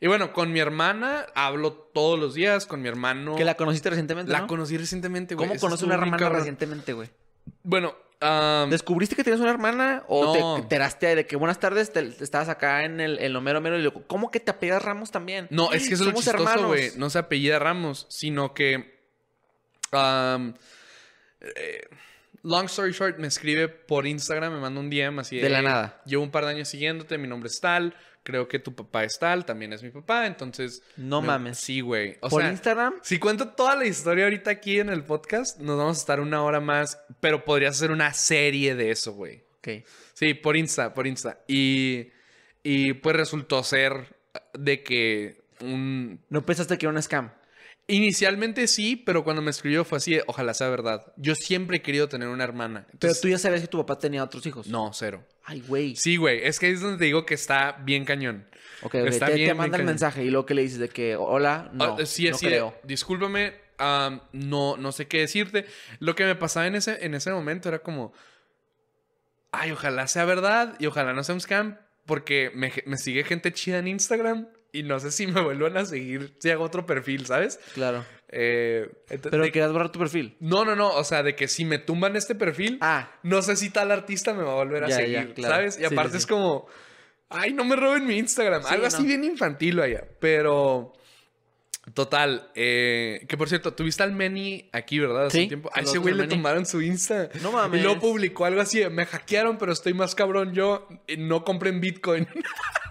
Y bueno, con mi hermana hablo todos los días, con mi hermano. ¿Que la conociste recientemente? La conocí recientemente, güey. ¿Cómo conoces una hermana recientemente, güey? Bueno, ¿descubriste que tienes una hermana? ¿O te enteraste de que buenas tardes estabas acá en el, en lo mero mero y ¿cómo que te apellidas Ramos también? No, es que eso es lo chistoso, güey. No se apellida Ramos, sino que. Eh, long story short, me escribe por Instagram, me manda un DM así. De la nada. Llevo un par de años siguiéndote, mi nombre es tal, creo que tu papá es tal, también es mi papá, entonces... No mames. Sí, güey. ¿Por Instagram? Si cuento toda la historia ahorita aquí en el podcast, nos vamos a estar una hora más, pero podrías hacer una serie de eso, güey. Ok. Sí, por Insta, por Insta. Y, y pues resultó ser de que un... ¿No pensaste que era un scam? Inicialmente sí, pero cuando me escribió fue así, ojalá sea verdad. Yo siempre he querido tener una hermana. pero tú ya sabías que tu papá tenía otros hijos. No, cero. Ay, güey. Sí, güey. Es que ahí es donde te digo que está bien cañón. Ok, Está te, manda el mensaje y luego que le dices de que, hola, no, ah, sí, sí, creo. discúlpame, no, no sé qué decirte. Lo que me pasaba en ese, en ese momento era como, ay, ojalá sea verdad y ojalá no sea un scam porque me, me sigue gente chida en Instagram y no sé si me vuelvan a seguir si hago otro perfil, ¿sabes? Claro. Eh, pero de... querías borrar tu perfil. No, no, no. O sea, de que si me tumban este perfil, ah. no sé si tal artista me va a volver a seguir, ¿sabes? Y aparte es como, ay, no me roben mi Instagram. Algo así bien infantil, allá. Pero. Total, eh, que por cierto, tuviste al Meni aquí, ¿verdad? Hace un tiempo. A ese güey le tomaron su Insta. No mames. Y lo publicó algo así, me hackearon, pero estoy más cabrón yo, eh, no compren Bitcoin.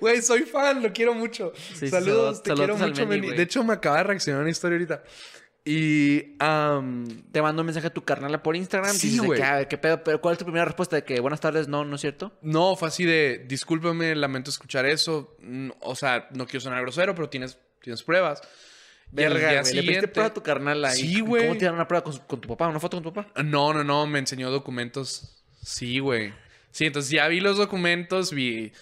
Wey, soy fan, lo quiero mucho. saludos, te quiero mucho. de hecho, me acaba de reaccionar una historia ahorita. Y te mando un mensaje a tu carnal por Instagram. Sí, güey. Ah, ¿qué pedo? Pero ¿cuál es tu primera respuesta? De que buenas tardes, no, ¿no es cierto? No, fue así de discúlpame, lamento escuchar eso. Mm, o sea, no quiero sonar grosero, pero tienes, tienes pruebas. Verga, Le pediste prueba a tu carnal Sí, güey. ¿Cómo te una prueba con, con, tu papá? ¿Una foto con tu papá? Ah, no, no, no. Me enseñó documentos. Sí, güey. Sí, entonces ya vi los documentos, vi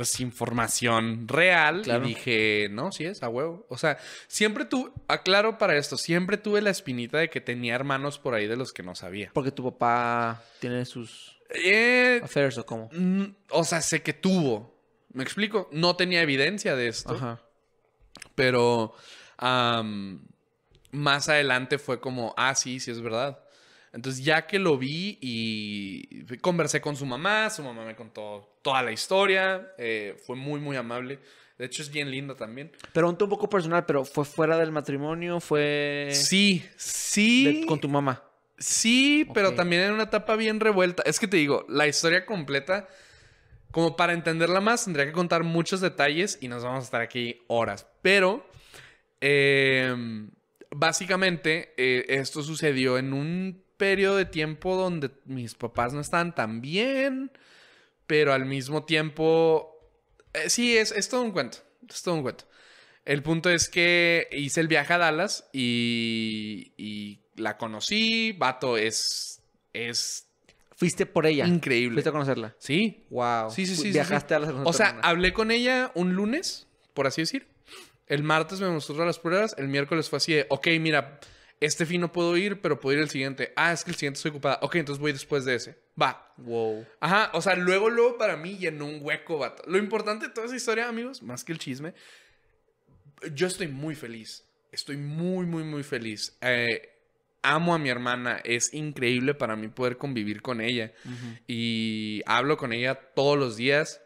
pues información real y dije, no, si es, a huevo. O sea, siempre tuve, aclaro para esto, siempre tuve la espinita de que tenía hermanos por ahí de los que no sabía. Porque tu papá tiene sus eh, affairs o cómo. O sea, sé que tuvo. ¿Me explico? No tenía evidencia de esto. Pero más adelante fue como, ah, sí, sí es verdad. Entonces, ya que lo vi y conversé con su mamá, su mamá me contó toda la historia, eh, fue muy, muy amable. De hecho, es bien linda también. Pregunta un poco personal, pero ¿fue fuera del matrimonio? ¿Fue. Sí, sí. con tu mamá. Sí, pero también en una etapa bien revuelta. Es que te digo, la historia completa, como para entenderla más, tendría que contar muchos detalles y nos vamos a estar aquí horas. Pero. Eh, básicamente, eh, esto sucedió en un periodo de tiempo donde mis papás no estaban tan bien, pero al mismo tiempo... Eh, sí, es, todo un cuento, es todo un cuento. El punto es que hice el viaje a Dallas y, la conocí, vato, es... es Fuiste por ella. Increíble. Fuiste a conocerla. Sí. Wow. Sí, sí, sí. Viajaste a O sea, hablé con ella un lunes, por así decir. El martes me mostró las pruebas. El miércoles fue así de, ok, mira, este fin no puedo ir, pero puedo ir el siguiente. Ah, es que el siguiente estoy ocupada. Ok, entonces voy después de ese. Va. Wow. Ajá, o sea, luego, luego para mí llenó un hueco, Lo importante de toda esa historia, amigos, más que el chisme, yo estoy muy feliz. Estoy muy, muy, muy feliz. Eh, amo a mi hermana. Es increíble para mí poder convivir con ella. Y hablo con ella todos los días.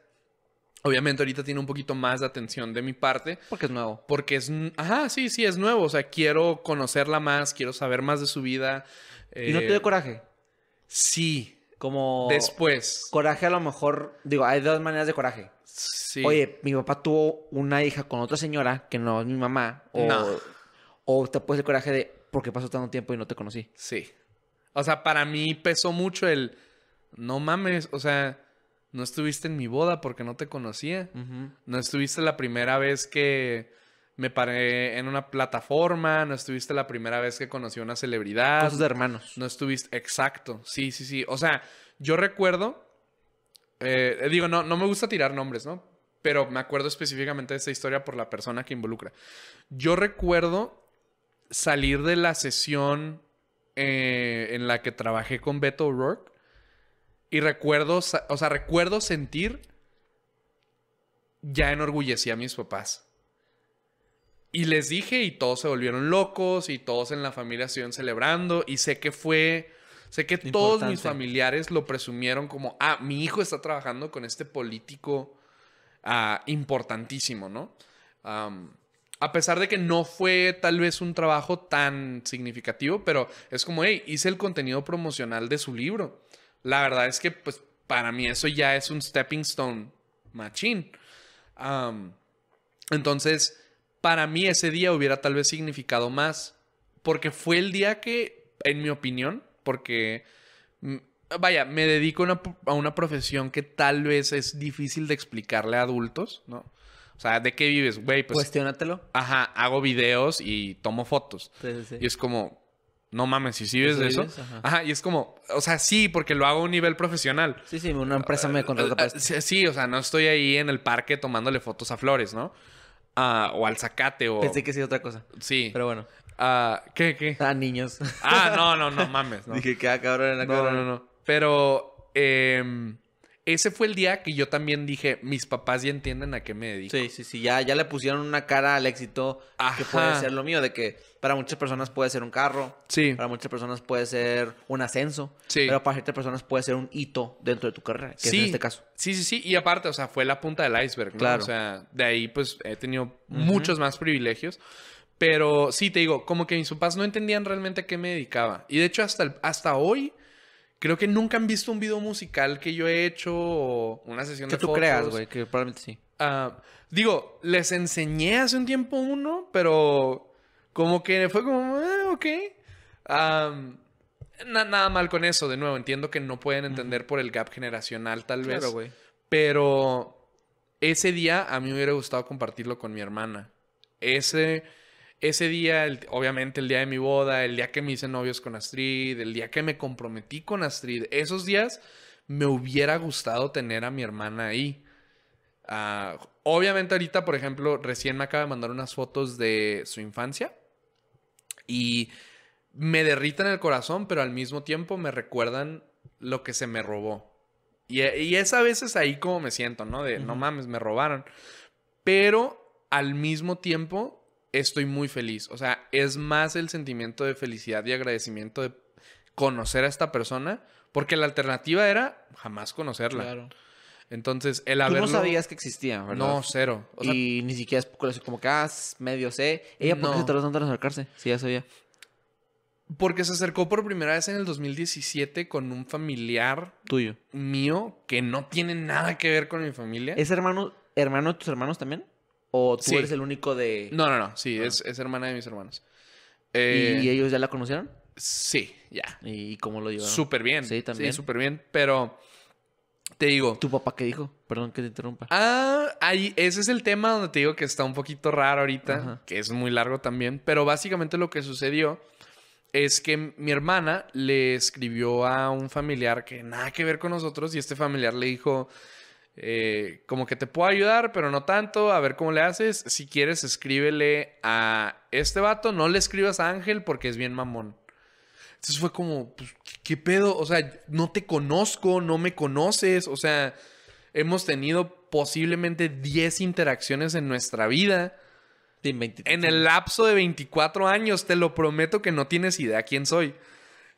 Obviamente ahorita tiene un poquito más de atención de mi parte. Porque es nuevo. Porque es... Ajá, sí, sí, es nuevo. O sea, quiero conocerla más, quiero saber más de su vida. ¿Y no te dio eh, coraje? Sí. Como... Después. Coraje a lo mejor... Digo, hay dos maneras de coraje. Sí. Oye, mi papá tuvo una hija con otra señora que no es mi mamá. no. O te puedes el coraje de... ¿Por qué pasó tanto tiempo y no te conocí? Sí. O sea, para mí pesó mucho el... No mames, o sea no estuviste en mi boda porque no te conocía. No estuviste la primera vez que me paré en una plataforma. No estuviste la primera vez que conocí a una celebridad. Cosas de hermanos. No estuviste. Exacto. Sí, sí, sí. O sea, yo recuerdo. Eh, eh, digo, no, no me gusta tirar nombres, ¿no? Pero me acuerdo específicamente de esta historia por la persona que involucra. Yo recuerdo salir de la sesión eh, en la que trabajé con Beto O'Rourke y recuerdo, o sea, recuerdo sentir, ya enorgullecí a mis papás. Y les dije y todos se volvieron locos y todos en la familia estuvieron celebrando y sé que fue, sé que todos mis familiares lo presumieron como, ah, mi hijo está trabajando con este político ah, importantísimo, ¿no? a pesar de que no fue tal vez un trabajo tan significativo, pero es como, hey, hice el contenido promocional de su libro la verdad es que, pues, para mí eso ya es un stepping stone machine. entonces, para mí ese día hubiera tal vez significado más, porque fue el día que, en mi opinión, porque, vaya, me dedico a una profesión que tal vez es difícil de explicarle a adultos, ¿no? O sea, ¿de qué vives, güey? Pues, Cuestiónatelo. Ajá, hago videos y tomo fotos. Y es como, no mames, si ¿sí ves eso. Ajá. y es como, o sea, sí, porque lo hago a un nivel profesional. Sí, sí, una empresa me contrata para Sí, o sea, no estoy ahí en el parque tomándole fotos a flores, ¿no? Ah, o al zacate o... Pensé que sí otra cosa. Sí. Pero bueno. Ah, ¿Qué, qué? A ah, niños. Ah, no, no, no mames. No. Dije que ahora cabrón, la no, No, no, no. Pero... Eh, ese fue el día que yo también dije, mis papás ya entienden a qué me dedico. Sí, sí, sí, ya, ya le pusieron una cara al éxito que puede ser lo mío, de que para muchas personas puede ser un carro, sí. para muchas personas puede ser un ascenso, sí. pero para ciertas personas puede ser un hito dentro de tu carrera, que es en este caso. Sí, sí, sí, y aparte, o sea, fue la punta del iceberg, Claro. O sea, de ahí pues he tenido muchos más privilegios. Pero sí, te digo, como que mis papás no entendían realmente a qué me dedicaba. Y de hecho, hasta, hasta hoy, Creo que nunca han visto un video musical que yo he hecho o una sesión de fotos. Que tú creas, güey, que probablemente sí. Ah, digo, les enseñé hace un tiempo uno, pero como que fue como, eh, ok. nada mal con eso, de nuevo. Entiendo que no pueden entender por el gap generacional, tal vez. Claro, güey. Pero ese día a mí me hubiera gustado compartirlo con mi hermana. Ese ese día, obviamente el día de mi boda, el día que me hice novios con Astrid, el día que me comprometí con Astrid, esos días me hubiera gustado tener a mi hermana ahí. Ah, obviamente ahorita, por ejemplo, recién me acaba de mandar unas fotos de su infancia y me derritan el corazón, pero al mismo tiempo me recuerdan lo que se me robó. Y, es a veces ahí como me siento, ¿no? De, no mames, me robaron. Pero al mismo tiempo estoy muy feliz. O sea, es más el sentimiento de felicidad y agradecimiento de conocer a esta persona, porque la alternativa era jamás conocerla. Claro. Entonces, el haberlo... Tú no sabías que existía, ¿verdad? No, cero. y ni siquiera es como que, ah, medio sé. ¿Ella por qué se tardó tanto en acercarse? Sí ya sabía. Porque se acercó por primera vez en el 2017 con un familiar... Tuyo. Mío, que no tiene nada que ver con mi familia. ¿Es hermano, hermano de tus hermanos también? ¿O tú eres el único de.? No, no, no. Sí, ah. es, hermana de mis hermanos. ¿Y eh, ellos ya la conocieron? Sí, ya. ¿Y cómo lo llevaron? Súper bien. Sí, también. Sí, súper bien. Pero. Te digo. ¿Tu papá qué dijo? Perdón que te interrumpa. Ah, ahí, ese es el tema donde te digo que está un poquito raro ahorita, que es muy largo también. Pero básicamente lo que sucedió es que mi hermana le escribió a un familiar que nada que ver con nosotros y este familiar le dijo, eh, como que te puedo ayudar, pero no tanto, a ver cómo le haces. Si quieres, escríbele a este vato, no le escribas a Ángel porque es bien mamón. Entonces fue como, pues, ¿qué pedo? O sea, no te conozco, no me conoces, o sea, hemos tenido posiblemente 10 interacciones en nuestra vida. En el lapso de 24 años, te lo prometo que no tienes idea quién soy.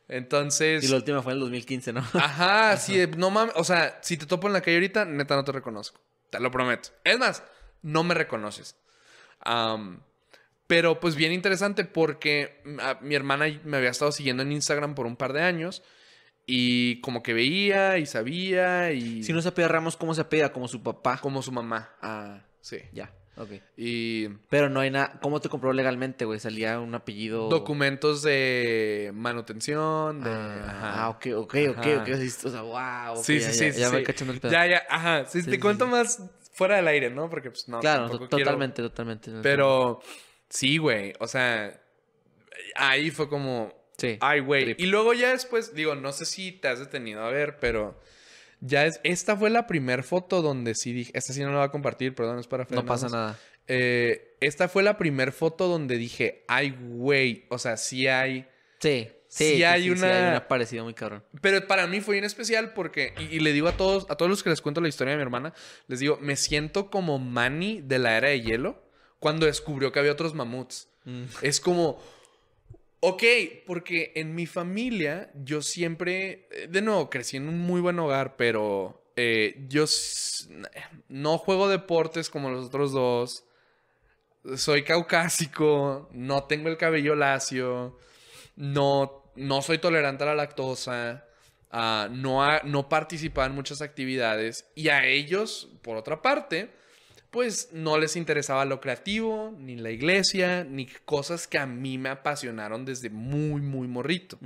Entonces. Y la última fue en el 2015, ¿no? Ajá, sí, no mames. O sea, si te topo en la calle ahorita, neta no te reconozco. Te lo prometo. Es más, no me reconoces. pero pues bien interesante porque mm, mi hermana me había estado siguiendo en Instagram por un par de años y como que veía y sabía y... Si no se apela Ramos, ¿cómo se apega? Como su papá. Como su mamá. Ah, sí. Ya. Ok. Y... Pero no hay nada... ¿Cómo te compró legalmente, güey? ¿Salía un apellido...? Documentos de manutención, de... Ah, ajá. Ah, ok, ok, ok, ok. O sea, wow. sí, sí, sí. Ya, ya me cachando el pedo. Ya, ya, ajá. Sí, te cuento más fuera del aire, ¿no? Porque, pues, no. Claro, totalmente, totalmente. Pero... Sí, güey. O sea... Ahí fue como... Sí. Ay, güey. Y luego ya después... Digo, no sé si te has detenido a ver, pero ya es. Esta fue la primera foto donde sí dije. Esta sí no la voy a compartir, perdón, es para Fernando. No pasa nada. Eh, esta fue la primera foto donde dije, ay, güey. O sea, sí hay. Sí. Sí, sí, hay una... sí, muy cabrón. Pero para mí fue bien especial porque, y, le digo a todos, a todos los que les cuento la historia de mi hermana, les digo, me siento como Manny de la era de hielo cuando descubrió que había otros mamuts. Mm. Es como, Ok, porque en mi familia yo siempre, eh, de nuevo, crecí en un muy buen hogar, pero eh, yo no juego deportes como los otros dos. Soy caucásico, no tengo el cabello lacio, no, no soy tolerante a la lactosa, ah, no, no participaba en muchas actividades. Y a ellos, por otra parte, pues no les interesaba lo creativo, ni la iglesia, ni cosas que a mí me apasionaron desde muy, muy morrito.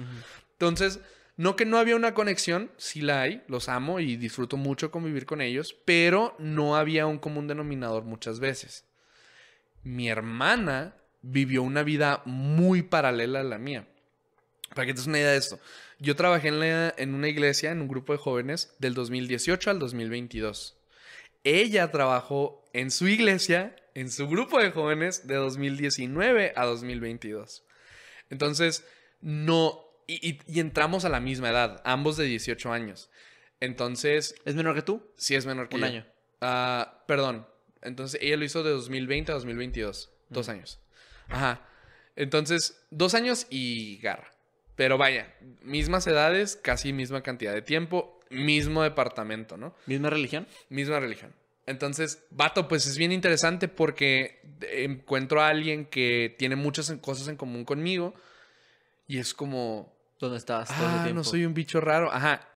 Entonces, no que no había una conexión, sí la hay, los amo y disfruto mucho convivir con ellos, pero no había un común denominador muchas veces. Mi hermana vivió una vida muy paralela a la mía. Para que te des una idea de esto, yo trabajé en, en una iglesia, en un grupo de jóvenes, del 2018 al 2022. Ella trabajó en su iglesia, en su grupo de jóvenes, de 2019 a 2022. Entonces, no, y, entramos a la misma edad, ambos de 18 años. Entonces... ¿Es menor que tú? Sí, es menor que Un año. Ah, perdón. Entonces, ella lo hizo de 2020 a 2022. Dos años. Ajá. Entonces, dos años y garra. Pero vaya, mismas edades, casi misma cantidad de tiempo mismo departamento, ¿no? ¿Misma religión? Misma religión. Entonces, vato, pues es bien interesante porque eh, encuentro a alguien que tiene muchas cosas en común conmigo y es como... ¿Dónde estabas Todo el ah, tiempo? no soy un bicho raro. Ajá.